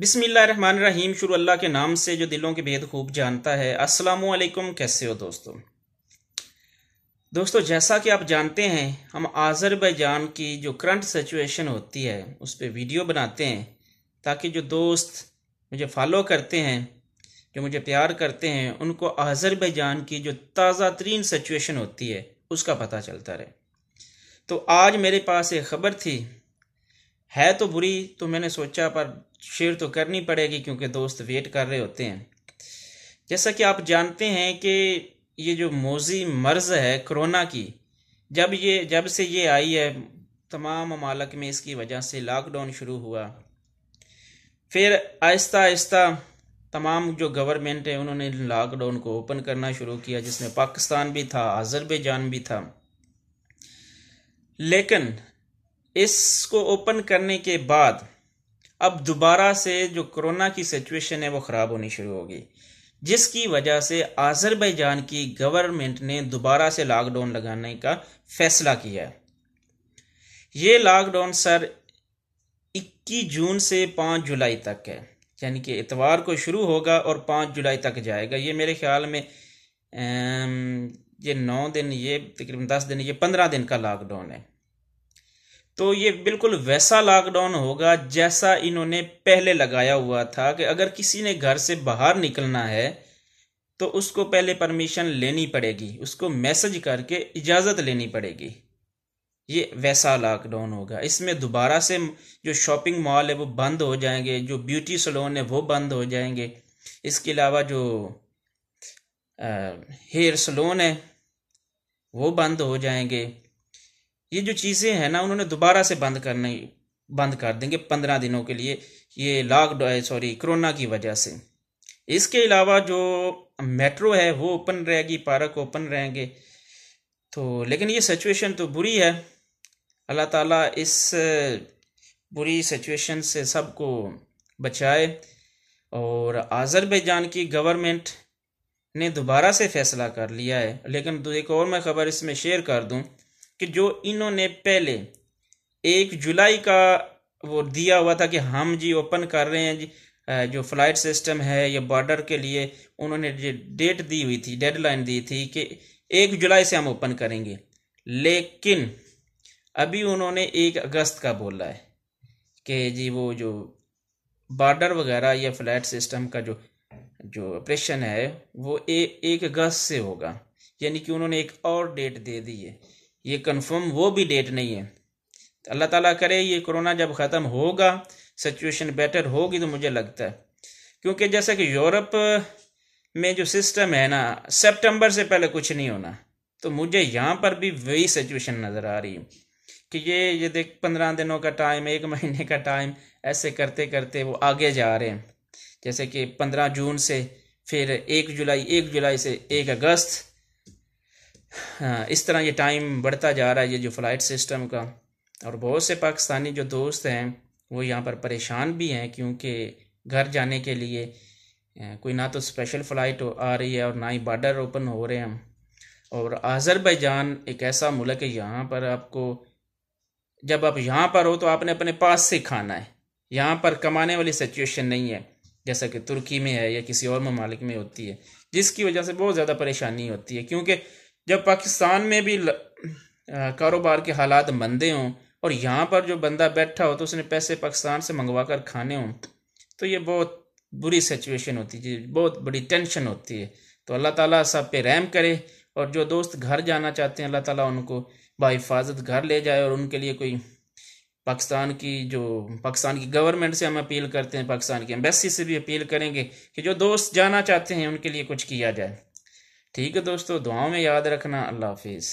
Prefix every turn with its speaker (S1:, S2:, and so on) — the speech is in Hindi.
S1: रहीम शुरू अल्लाह के नाम से जो दिलों के भेद खूब जानता है असलकुम कैसे हो दोस्तों दोस्तों जैसा कि आप जानते हैं हम आज़रबैजान की जो करंट सिचुएशन होती है उस पर वीडियो बनाते हैं ताकि जो दोस्त मुझे फॉलो करते हैं जो मुझे प्यार करते हैं उनको आज़रबैजान की जो ताज़ा तरीन सिचुएशन होती है उसका पता चलता रहे तो आज मेरे पास एक ख़बर थी है तो बुरी तो मैंने सोचा पर शेयर तो करनी पड़ेगी क्योंकि दोस्त वेट कर रहे होते हैं जैसा कि आप जानते हैं कि ये जो मोजी मर्ज़ है कोरोना की जब ये जब से ये आई है तमाम ममालक में इसकी वजह से लॉकडाउन शुरू हुआ फिर आहिस्ता आहिस्ता तमाम जो गवर्नमेंट है उन्होंने लॉकडाउन को ओपन करना शुरू किया जिसमें पाकिस्तान भी था आज़रबैजान भी था लेकिन इसको ओपन करने के बाद अब दोबारा से जो कोरोना की सिचुएशन है वो ख़राब होनी शुरू होगी जिसकी वजह से आज़रबैजान की गवर्नमेंट ने दोबारा से लॉकडाउन लगाने का फैसला किया है ये लॉकडाउन सर 21 जून से 5 जुलाई तक है यानी कि इतवार को शुरू होगा और 5 जुलाई तक जाएगा ये मेरे ख्याल में ये नौ दिन ये तकरीबन दस दिन ये पंद्रह दिन का लॉकडाउन है तो ये बिल्कुल वैसा लॉकडाउन होगा जैसा इन्होंने पहले लगाया हुआ था कि अगर किसी ने घर से बाहर निकलना है तो उसको पहले परमिशन लेनी पड़ेगी उसको मैसेज करके इजाज़त लेनी पड़ेगी ये वैसा लॉकडाउन होगा इसमें दोबारा से जो शॉपिंग मॉल है वो बंद हो जाएंगे जो ब्यूटी सलोन है वो बंद हो जाएंगे इसके अलावा जो हेयर सलोन है वो बंद हो जाएंगे ये जो चीज़ें हैं ना उन्होंने दोबारा से बंद करने बंद कर देंगे पंद्रह दिनों के लिए ये लॉकडाउन सॉरी कोरोना की वजह से इसके अलावा जो मेट्रो है वो ओपन रहेगी पार्क ओपन रहेंगे तो लेकिन ये सिचुएशन तो बुरी है अल्लाह ताला इस बुरी सिचुएशन से सबको बचाए और आज़रबैजान की गवर्नमेंट ने दोबारा से फैसला कर लिया है लेकिन तो एक और मैं ख़बर इसमें शेयर कर दूँ कि जो इन्होंने पहले एक जुलाई का वो दिया हुआ था कि हम जी ओपन कर रहे हैं जी जो फ्लाइट सिस्टम है या बॉर्डर के लिए उन्होंने डेट दी हुई थी डेडलाइन दी थी कि एक जुलाई से हम ओपन करेंगे लेकिन अभी उन्होंने एक अगस्त का बोला है कि जी वो जो बॉर्डर वगैरह या फ्लैट सिस्टम का जो जो ऑपरेशन है वो ए, एक अगस्त से होगा यानी कि उन्होंने एक और डेट दे दी है ये कंफर्म वो भी डेट नहीं है तो अल्लाह ताला करे ये कोरोना जब ख़त्म होगा सिचुएशन बेटर होगी तो मुझे लगता है क्योंकि जैसा कि यूरोप में जो सिस्टम है ना सितंबर से पहले कुछ नहीं होना तो मुझे यहाँ पर भी वही सिचुएशन नज़र आ रही है कि ये ये देख पंद्रह दिनों का टाइम एक महीने का टाइम ऐसे करते करते वो आगे जा रहे हैं जैसे कि पंद्रह जून से फिर एक जुलाई एक जुलाई से एक अगस्त हाँ, इस तरह ये टाइम बढ़ता जा रहा है ये जो फ़्लाइट सिस्टम का और बहुत से पाकिस्तानी जो दोस्त हैं वो यहाँ पर परेशान भी हैं क्योंकि घर जाने के लिए कोई ना तो स्पेशल फ़्लाइट आ रही है और ना ही बॉर्डर ओपन हो रहे हैं और आज़रबैजान एक ऐसा मुल्क है यहाँ पर आपको जब आप यहाँ पर हो तो आपने अपने पास से खाना है यहाँ पर कमाने वाली सिचुएशन नहीं है जैसा कि तुर्की में है या किसी और ममालिक में होती है जिसकी वजह से बहुत ज़्यादा परेशानी होती है क्योंकि जब पाकिस्तान में भी कारोबार के हालात मंदे हों और यहाँ पर जो बंदा बैठा हो तो उसने पैसे पाकिस्तान से मंगवा कर खाने हों तो ये बहुत बुरी सिचुएशन होती है बहुत बड़ी टेंशन होती है तो अल्लाह ताला सब पे रहम करे और जो दोस्त घर जाना चाहते हैं अल्लाह ताला उनको बाहिफाजत घर ले जाए और उनके लिए कोई पाकिस्तान की जो पाकिस्तान की गवर्नमेंट से हम अपील करते हैं पाकिस्तान की एम्बेसी से भी अपील करेंगे कि जो दोस्त जाना चाहते हैं उनके लिए कुछ किया जाए ठीक है दोस्तों दुआओं में याद रखना अल्लाह हाफिज़